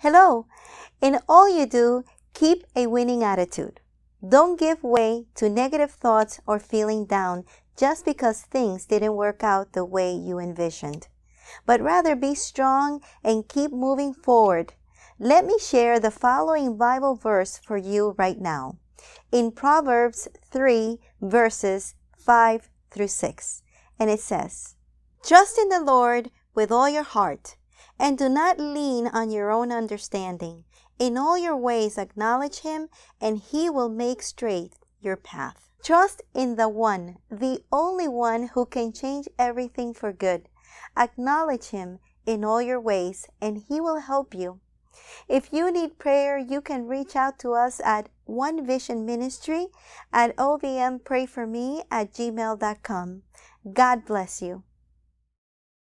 Hello! In all you do, keep a winning attitude. Don't give way to negative thoughts or feeling down just because things didn't work out the way you envisioned. But rather be strong and keep moving forward. Let me share the following Bible verse for you right now. In Proverbs 3 verses 5 through 6. And it says, Trust in the Lord with all your heart and do not lean on your own understanding. In all your ways acknowledge him, and he will make straight your path. Trust in the one, the only one who can change everything for good. Acknowledge him in all your ways, and he will help you. If you need prayer, you can reach out to us at One Vision Ministry at ovmprayforme at gmail.com. God bless you.